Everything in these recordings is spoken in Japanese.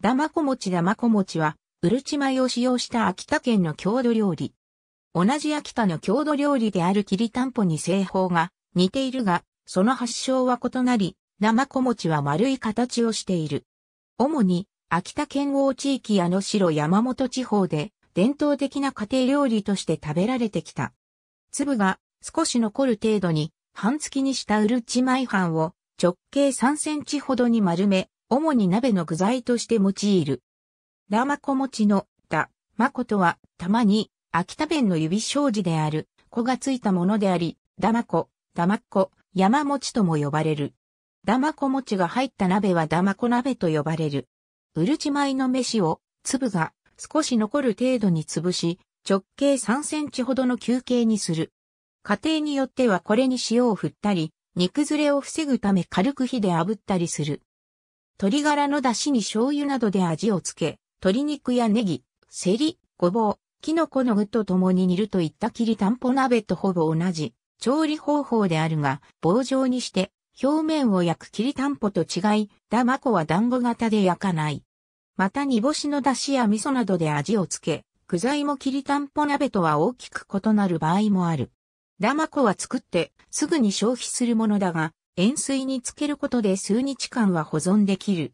だまこ餅だまこ餅は、うるち米を使用した秋田県の郷土料理。同じ秋田の郷土料理であるきりたんぽに製法が似ているが、その発祥は異なり、だまこ餅は丸い形をしている。主に、秋田県央地域やの城山本地方で、伝統的な家庭料理として食べられてきた。粒が少し残る程度に、半月にしたうるち米飯を直径3センチほどに丸め、主に鍋の具材として用いる。ラマコ餅の、だ、マコとは、たまに、秋田弁の指障子である、子がついたものであり、だまこ、だまっこ、山餅とも呼ばれる。ダマコ餅が入った鍋はダマコ鍋と呼ばれる。うるち米の飯を、粒が少し残る程度に潰し、直径3センチほどの球形にする。家庭によってはこれに塩を振ったり、煮崩れを防ぐため軽く火で炙ったりする。鶏ガラの出汁に醤油などで味をつけ、鶏肉やネギ、セリ、ごぼう、キノコの具と共に煮るといったきりたんぽ鍋とほぼ同じ調理方法であるが、棒状にして表面を焼くきりたんぽと違い、ダマコは団子型で焼かない。また煮干しの出汁や味噌などで味をつけ、具材もきりたんぽ鍋とは大きく異なる場合もある。ダマコは作ってすぐに消費するものだが、塩水につけることで数日間は保存できる。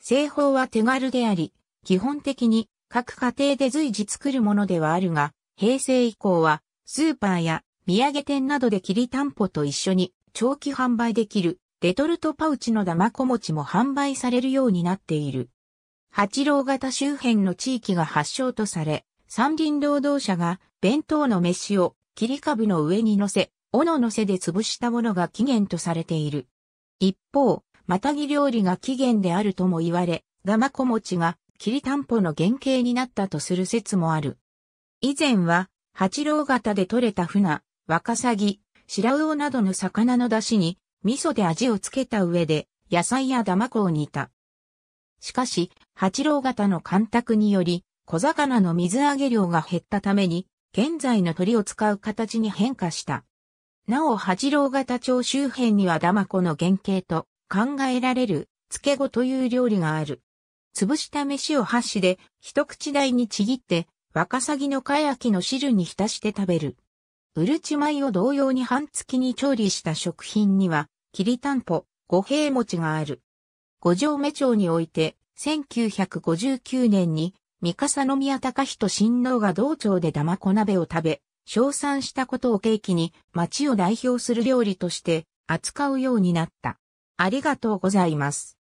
製法は手軽であり、基本的に各家庭で随時作るものではあるが、平成以降はスーパーや土産店などで切りたんぽと一緒に長期販売できるレトルトパウチの玉子餅も販売されるようになっている。八郎型周辺の地域が発祥とされ、山林労働者が弁当の飯を切り株の上に乗せ、斧の背で潰したものが起源とされている。一方、またぎ料理が起源であるとも言われ、ガマコ餅が霧りたんぽの原型になったとする説もある。以前は、八郎型で採れた船、ワカサギ、白魚などの魚の出汁に、味噌で味をつけた上で、野菜やダマコを煮た。しかし、八郎型の干拓により、小魚の水揚げ量が減ったために、現在の鳥を使う形に変化した。なお八郎型町周辺にはダマコの原型と考えられる漬け子という料理がある。潰した飯を箸で一口大にちぎってワカサギのかやきの汁に浸して食べる。うるち米を同様に半月に調理した食品には、きりたんぽ、五平餅がある。五条目町において、1959年に、三笠宮隆人親王が道町でだまこ鍋を食べ、称賛したことを契機に町を代表する料理として扱うようになった。ありがとうございます。